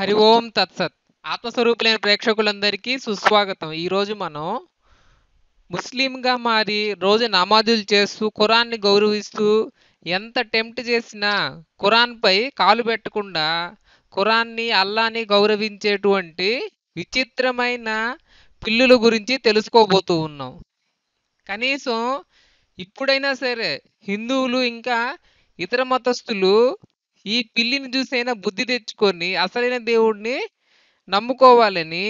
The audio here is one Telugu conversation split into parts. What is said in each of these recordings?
హరి ఓం తత్సత్ ఆత్మస్వరూపులైన ప్రేక్షకులందరికీ సుస్వాగతం ఈరోజు మనం ముస్లింగా మారి రోజు నమాజులు చేస్తూ ఖురాన్ని గౌరవిస్తూ ఎంత టెంప్ట్ చేసినా ఖురాన్పై కాలు పెట్టకుండా ఖురాన్ని అల్లాని గౌరవించేటువంటి విచిత్రమైన పిల్లుల గురించి తెలుసుకోబోతూ ఉన్నాం కనీసం ఇప్పుడైనా సరే హిందువులు ఇంకా ఇతర మతస్థులు ఈ పిల్లిని చూసైనా బుద్ధి తెచ్చుకొని అసలైన దేవుడిని నమ్ముకోవాలని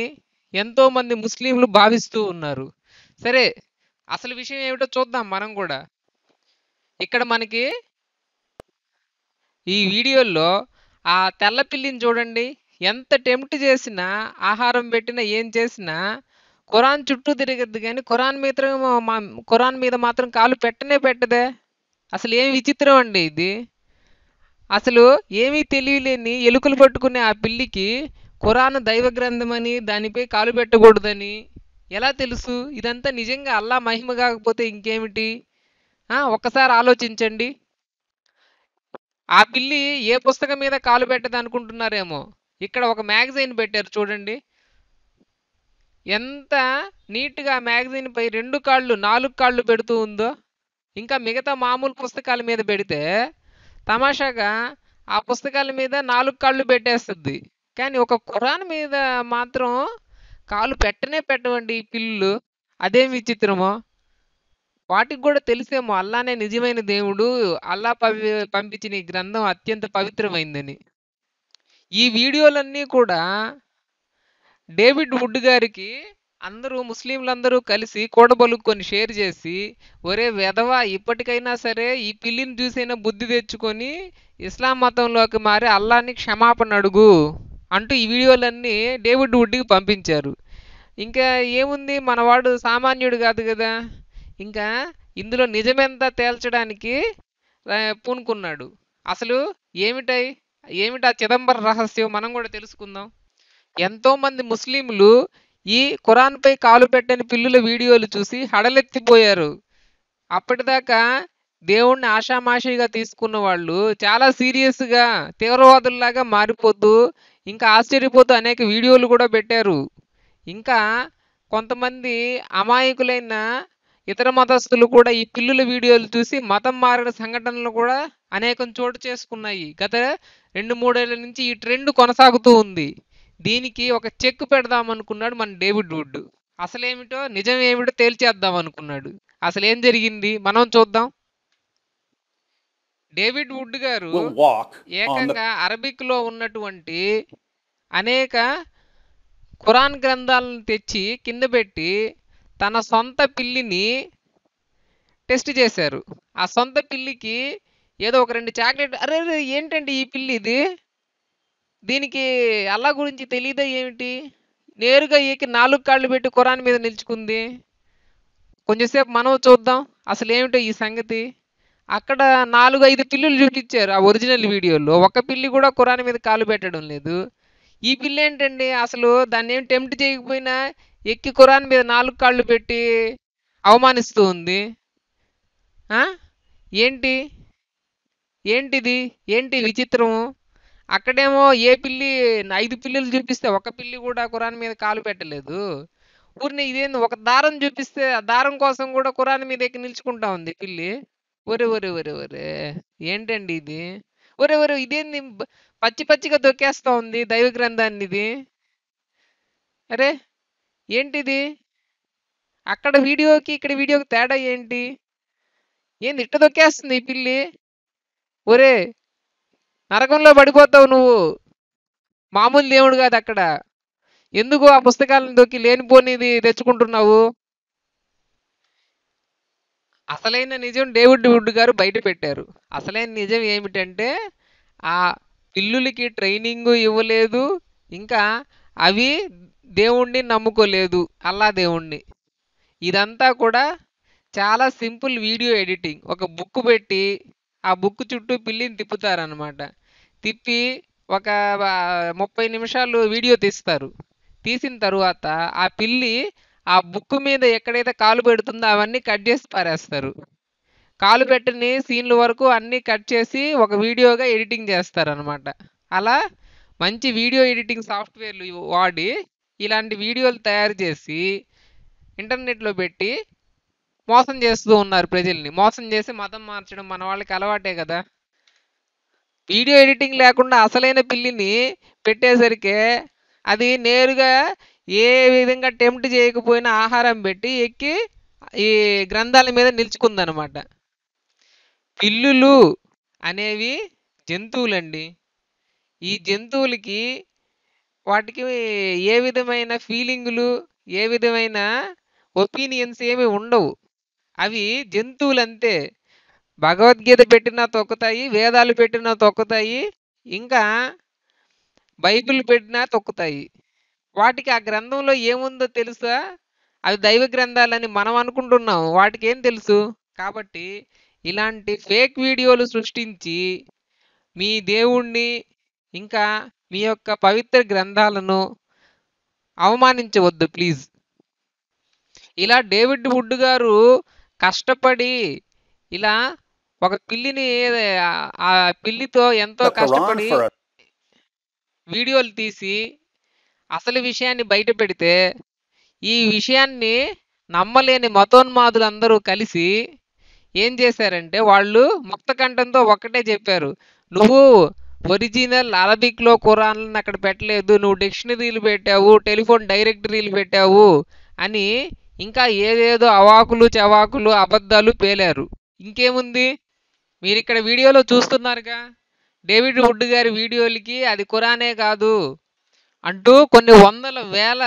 ఎంతోమంది ముస్లింలు భావిస్తూ ఉన్నారు సరే అసలు విషయం ఏమిటో చూద్దాం మనం కూడా ఇక్కడ మనకి ఈ వీడియోలో ఆ తెల్ల పిల్లిని చూడండి ఎంత టెంప్ట్ చేసినా ఆహారం పెట్టినా ఏం చేసినా ఖురాన్ చుట్టూ తిరగద్దు కానీ ఖురాన్ మీద ఖురాన్ మీద మాత్రం కాలు పెట్టనే పెట్టదే అసలు ఏం విచిత్రం అండి ఇది అసలు ఏమీ తెలియలేని ఎలుకలు పట్టుకునే ఆ పిల్లికి ఖురాన్ దైవ గ్రంథమని దానిపై కాలు పెట్టకూడదని ఎలా తెలుసు ఇదంతా నిజంగా అల్లా మహిమ కాకపోతే ఇంకేమిటి ఒక్కసారి ఆలోచించండి ఆ పిల్లి ఏ పుస్తకం మీద కాలు అనుకుంటున్నారేమో ఇక్కడ ఒక మ్యాగజైన్ పెట్టారు చూడండి ఎంత నీట్గా మ్యాగజైన్ పై రెండు కాళ్ళు నాలుగు కాళ్ళు పెడుతూ ఉందో ఇంకా మిగతా మామూలు పుస్తకాల మీద పెడితే తమాషాగా ఆ పుస్తకాల మీద నాలుగు కాళ్ళు పెట్టేస్తుంది కానీ ఒక ఖురాన్ మీద మాత్రం కాలు పెట్టనే పెట్టవండి ఈ పిల్లులు అదేం విచిత్రమో వాటికి కూడా తెలిసేమో అల్లానే నిజమైన దేవుడు అల్లా పవి పంపించిన ఈ గ్రంథం అత్యంత పవిత్రమైందని ఈ వీడియోలన్నీ కూడా డేవిడ్ వుడ్ గారికి అందరూ ముస్లింలందరూ కలిసి కూడబలు షేర్ చేసి ఒరే వెధవా ఇప్పటికైనా సరే ఈ పిల్లిని చూసైనా బుద్ధి తెచ్చుకొని ఇస్లాం మతంలోకి మారి అల్లాని క్షమాపణ అడుగు అంటూ ఈ వీడియోలన్నీ డేవిడ్ వుడ్డికి పంపించారు ఇంకా ఏముంది మనవాడు సామాన్యుడు కాదు కదా ఇంకా ఇందులో నిజమెంత తేల్చడానికి పూనుకున్నాడు అసలు ఏమిటై ఏమిటా చిదంబర రహస్యం మనం కూడా తెలుసుకుందాం ఎంతోమంది ముస్లింలు ఈ ఖురాన్పై కాలు పెట్టని పిల్లుల వీడియోలు చూసి హడలెత్తిపోయారు అప్పటిదాకా దేవుణ్ణి ఆషామాషిగా తీసుకున్న వాళ్ళు చాలా సీరియస్గా తీవ్రవాదుల్లాగా మారిపోతూ ఇంకా ఆశ్చర్యపోతూ అనేక వీడియోలు కూడా పెట్టారు ఇంకా కొంతమంది అమాయకులైన ఇతర మతస్థులు కూడా ఈ పిల్లుల వీడియోలు చూసి మతం మారిన సంఘటనలు కూడా అనేకం చోటు చేసుకున్నాయి గత రెండు మూడేళ్ల నుంచి ఈ ట్రెండ్ కొనసాగుతూ ఉంది దీనికి ఒక చెక్ పెడదాం అనుకున్నాడు మన డేవిడ్ వుడ్ అసలేమిటో నిజం ఏమిటో తేల్చేద్దాం అనుకున్నాడు అసలు ఏం జరిగింది మనం చూద్దాం డేవిడ్ వుడ్ గారు ఏకంగా అరబిక్ లో ఉన్నటువంటి అనేక ఖురాన్ గ్రంథాలను తెచ్చి కింద పెట్టి తన సొంత పిల్లిని టెస్ట్ చేశారు ఆ సొంత పిల్లికి ఏదో ఒక రెండు చాక్లెట్ అరే ఏంటండి ఈ పిల్లి ఇది దీనికి అల్లా గురించి తెలియదా ఏమిటి నేరుగా ఈకి నాలుగు కాళ్ళు పెట్టి కురాన్ మీద నిలుచుకుంది కొంచెంసేపు మనం చూద్దాం అసలు ఏమిటో ఈ సంగతి అక్కడ నాలుగు ఐదు పిల్లులు చూపించారు ఆ ఒరిజినల్ వీడియోలో ఒక పిల్లి కూడా కురాన్ మీద కాలు పెట్టడం లేదు ఈ పిల్లి ఏంటండి అసలు దాన్ని ఏం టెంప్ట్ చేయకపోయినా ఎక్కి కురాన్ మీద నాలుగు కాళ్ళు పెట్టి అవమానిస్తూ ఉంది ఏంటి ఏంటిది ఏంటి విచిత్రము అక్కడేమో ఏ పిల్లి ఐదు పిల్లులు చూపిస్తే ఒక పిల్లి కూడా కురాన్ మీద కాలు పెట్టలేదు ఊరిని ఇదేంది ఒక దారం చూపిస్తే ఆ దారం కోసం కూడా కురాన్ మీద ఎక్కి నిల్చుకుంటా ఉంది పిల్లి ఒరే ఒరే ఒరే ఒరే ఏంటండి ఇది ఒరే ఒరే ఇదేంది పచ్చి పచ్చిగా దొక్కేస్తా ఉంది దైవ గ్రంథాన్ని ఇది అరే ఏంటిది అక్కడ వీడియోకి ఇక్కడ వీడియోకి తేడా ఏంటి ఏంది ఇట్ట దొక్కేస్తుంది ఈ పిల్లి ఒరే నరకంలో పడిపోతావు నువ్వు మామూలు దేవుడు కాదు అక్కడ ఎందుకు ఆ పుస్తకాలను దొక్కి లేనిపోనిది తెచ్చుకుంటున్నావు అసలైన నిజం డేవిడ్ వుడ్ గారు బయట పెట్టారు అసలైన నిజం ఏమిటంటే ఆ పిల్లులకి ట్రైనింగ్ ఇవ్వలేదు ఇంకా అవి దేవుణ్ణి నమ్ముకోలేదు అల్లా దేవుణ్ణి ఇదంతా కూడా చాలా సింపుల్ వీడియో ఎడిటింగ్ ఒక బుక్ పెట్టి ఆ బుక్ చుట్టూ పిల్లిని తిప్పుతారనమాట తిప్పి ఒక ముప్పై నిమిషాలు వీడియో తీస్తారు తీసిన తరువాత ఆ పిల్లి ఆ బుక్ మీద ఎక్కడైతే కాలు పెడుతుందో అవన్నీ కట్ చేసి పారేస్తారు కాలు పెట్టని సీన్ల వరకు అన్నీ కట్ చేసి ఒక వీడియోగా ఎడిటింగ్ చేస్తారనమాట అలా మంచి వీడియో ఎడిటింగ్ సాఫ్ట్వేర్లు వాడి ఇలాంటి వీడియోలు తయారు చేసి ఇంటర్నెట్లో పెట్టి మోసం చేస్తూ ఉన్నారు ప్రజల్ని మోసం చేసి మతం మార్చడం మన వాళ్ళకి అలవాటే కదా వీడియో ఎడిటింగ్ లేకుండా అసలైన పిల్లిని పెట్టేసరికి అది నేరుగా ఏ విధంగా టెంప్ట్ చేయకపోయినా ఆహారం పెట్టి ఎక్కి ఈ గ్రంథాల మీద నిలుచుకుందనమాట పిల్లులు అనేవి జంతువులండి ఈ జంతువులకి వాటికి ఏ విధమైన ఫీలింగులు ఏ విధమైన ఒపీనియన్స్ ఏమి ఉండవు అవి జంతువులంతే భగవద్గీత పెట్టినా తొక్కుతాయి వేదాలు పెట్టినా తొక్కుతాయి ఇంకా బైబిల్ పెట్టినా తొక్కుతాయి వాటికి ఆ గ్రంథంలో ఏముందో తెలుసా అవి దైవ గ్రంథాలని మనం అనుకుంటున్నాం వాటికి ఏం తెలుసు కాబట్టి ఇలాంటి ఫేక్ వీడియోలు సృష్టించి మీ దేవుణ్ణి ఇంకా మీ యొక్క పవిత్ర గ్రంథాలను అవమానించవద్దు ప్లీజ్ ఇలా డేవిడ్ వుడ్ గారు కష్టపడి ఇలా ఒక పిల్లిని ఆ పిల్లితో ఎంతో కష్టపడి వీడియోలు తీసి అసలు విషయాన్ని బయట పెడితే ఈ విషయాన్ని నమ్మలేని మతోన్మాదులందరూ కలిసి ఏం చేశారంటే వాళ్ళు ముక్త కంఠంతో ఒక్కటే చెప్పారు నువ్వు ఒరిజినల్ అరబిక్లో ఖురాన్లను అక్కడ పెట్టలేదు నువ్వు డిక్షనరీలు పెట్టావు టెలిఫోన్ డైరెక్టరీలు పెట్టావు అని ఇంకా ఏదేదో అవాకులు చవాకులు అబద్ధాలు పేలారు ఇంకేముంది మీరు ఇక్కడ వీడియోలో చూస్తున్నారుగా డేవిడ్ వుడ్ గారి వీడియోలకి అది కురానే కాదు అంటూ కొన్ని వందల వేల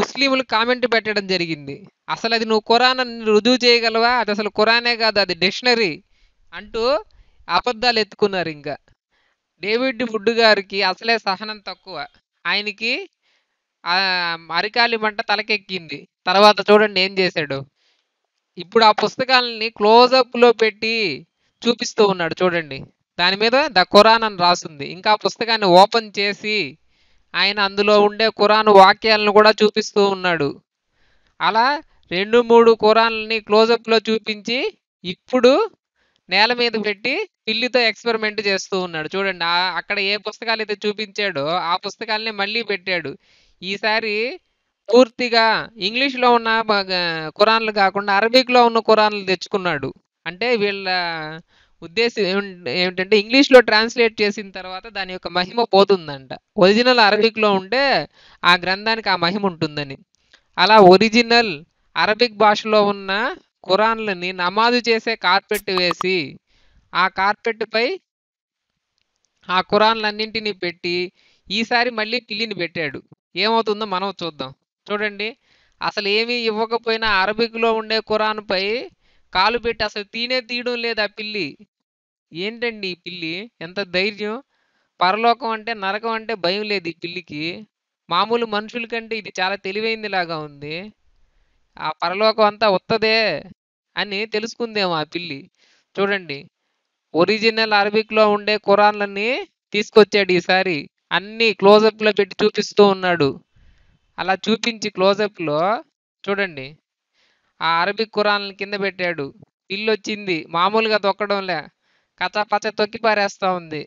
ముస్లింలు కామెంట్ పెట్టడం జరిగింది అసలు అది నువ్వు కురాన్ రుజువు చేయగలవా అది అసలు కురానే కాదు అది డిక్షనరీ అంటూ అబద్ధాలు ఎత్తుకున్నారు ఇంకా డేవిడ్ వుడ్ గారికి అసలే సహనం తక్కువ ఆయనకి అరికాలి మంట తలకెక్కింది తర్వాత చూడండి ఏం చేశాడు ఇప్పుడు ఆ పుస్తకాలని క్లోజప్లో పెట్టి చూపిస్తూ ఉన్నాడు చూడండి దాని మీద ద ఖురాన్ అని రాస్తుంది ఇంకా పుస్తకాన్ని ఓపెన్ చేసి ఆయన అందులో ఉండే ఖురాన్ వాక్యాలను కూడా చూపిస్తూ ఉన్నాడు అలా రెండు మూడు ఖురాన్లని క్లోజప్లో చూపించి ఇప్పుడు నేల మీద పెట్టి పిల్లితో ఎక్స్పెరిమెంట్ చేస్తూ ఉన్నాడు చూడండి అక్కడ ఏ పుస్తకాలు అయితే చూపించాడో ఆ పుస్తకాలని మళ్ళీ పెట్టాడు ఈసారి పూర్తిగా ఇంగ్లీష్లో ఉన్న ఖురాన్లు కాకుండా అరబిక్లో ఉన్న ఖురాన్లు తెచ్చుకున్నాడు అంటే వీళ్ళ ఉద్దేశం ఏమిటంటే ఇంగ్లీష్లో ట్రాన్స్లేట్ చేసిన తర్వాత దాని యొక్క మహిమ పోతుందంట ఒరిజినల్ అరబిక్లో ఉంటే ఆ గ్రంథానికి ఆ మహిమ ఉంటుందని అలా ఒరిజినల్ అరబిక్ భాషలో ఉన్న ఖురాన్లని నమాజు చేసే కార్పెట్ వేసి ఆ కార్పెట్పై ఆ ఖురాన్లన్నింటినీ పెట్టి ఈసారి మళ్ళీ పిల్లిని పెట్టాడు ఏమవుతుందో మనం చూద్దాం చూడండి అసలు ఏమీ ఇవ్వకపోయినా అరబిక్లో ఉండే ఖురాన్పై కాలు పెట్టి అసలు తీనే తీయడం లేదు ఆ పిల్లి ఏంటండి ఈ పిల్లి ఎంత ధైర్యం పరలోకం అంటే నరకం అంటే భయం లేదు ఈ పిల్లికి మామూలు మనుషుల కంటే ఇది చాలా తెలివైంది లాగా ఉంది ఆ పరలోకం అంతా వత్తదే అని తెలుసుకుందేమో ఆ పిల్లి చూడండి ఒరిజినల్ అరబిక్లో ఉండే కురాన్లన్నీ తీసుకొచ్చాడు ఈసారి అన్నీ క్లోజప్లో పెట్టి చూపిస్తూ ఉన్నాడు అలా చూపించి క్లోజప్లో చూడండి ఆ అరబిక్ కురాన్ల కింద పెట్టాడు ఇల్లు వచ్చింది మామూలుగా తొక్కడంలే కచ్చపచ్చ తొక్కి పారేస్తా ఉంది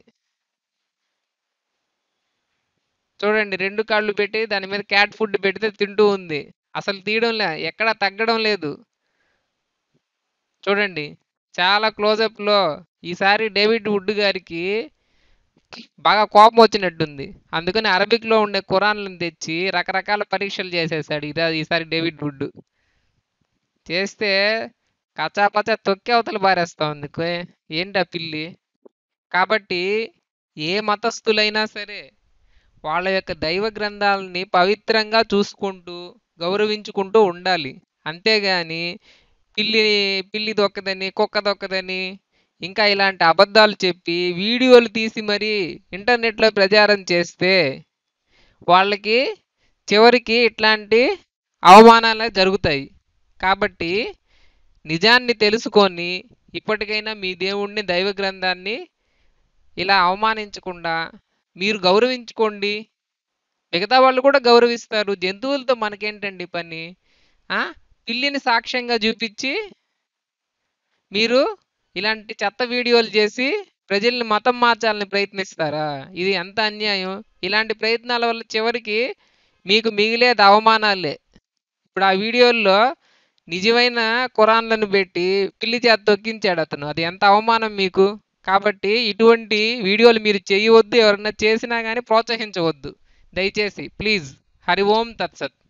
చూడండి రెండు కాళ్ళు పెట్టి దాని మీద క్యాట్ ఫుడ్ పెడితే తింటూ ఉంది అసలు తీయడంలే ఎక్కడా తగ్గడం లేదు చూడండి చాలా క్లోజప్లో ఈసారి డేవిడ్ వుడ్ గారికి బాగా కోపం వచ్చినట్టుంది అందుకని అరబిక్లో ఉండే ఖురాన్లను తెచ్చి రకరకాల పరీక్షలు చేసేసాడు ఈసారి డేవిడ్ వుడ్ చేస్తే కచాపచా తొక్కి అవతల బారేస్తా ఉంది ఏంటా పిల్లి కాబట్టి ఏ మతస్థులైనా సరే వాళ్ళ యొక్క దైవ గ్రంథాలని పవిత్రంగా చూసుకుంటూ గౌరవించుకుంటూ ఉండాలి అంతేగాని పిల్లి పిల్లి దొక్కదని కుక్క దొక్కదని ఇంకా ఇలాంటి అబద్ధాలు చెప్పి వీడియోలు తీసి మరీ ఇంటర్నెట్లో ప్రచారం చేస్తే వాళ్ళకి చివరికి ఇట్లాంటి అవమానాలే జరుగుతాయి కాబట్టి నిజాన్ని తెలుసుకొని ఇప్పటికైనా మీ దేవుణ్ణి దైవ గ్రంథాన్ని ఇలా అవమానించకుండా మీరు గౌరవించుకోండి మిగతా వాళ్ళు కూడా గౌరవిస్తారు జంతువులతో మనకేంటండి పని పిల్లిని సాక్ష్యంగా చూపించి మీరు ఇలాంటి చెత్త వీడియోలు చేసి ప్రజల్ని మతం మార్చాలని ప్రయత్నిస్తారా ఇది ఎంత అన్యాయం ఇలాంటి ప్రయత్నాల వల్ల చివరికి మీకు మిగిలేది అవమానాలే ఇప్పుడు ఆ వీడియోల్లో నిజమైన కురాన్లను పెట్టి పిల్లి చేత తొక్కించాడు అతను అది ఎంత అవమానం మీకు కాబట్టి ఇటువంటి వీడియోలు మీరు చేయవద్దు ఎవరన్నా చేసినా కానీ ప్రోత్సహించవద్దు దయచేసి ప్లీజ్ హరి ఓం తత్సత్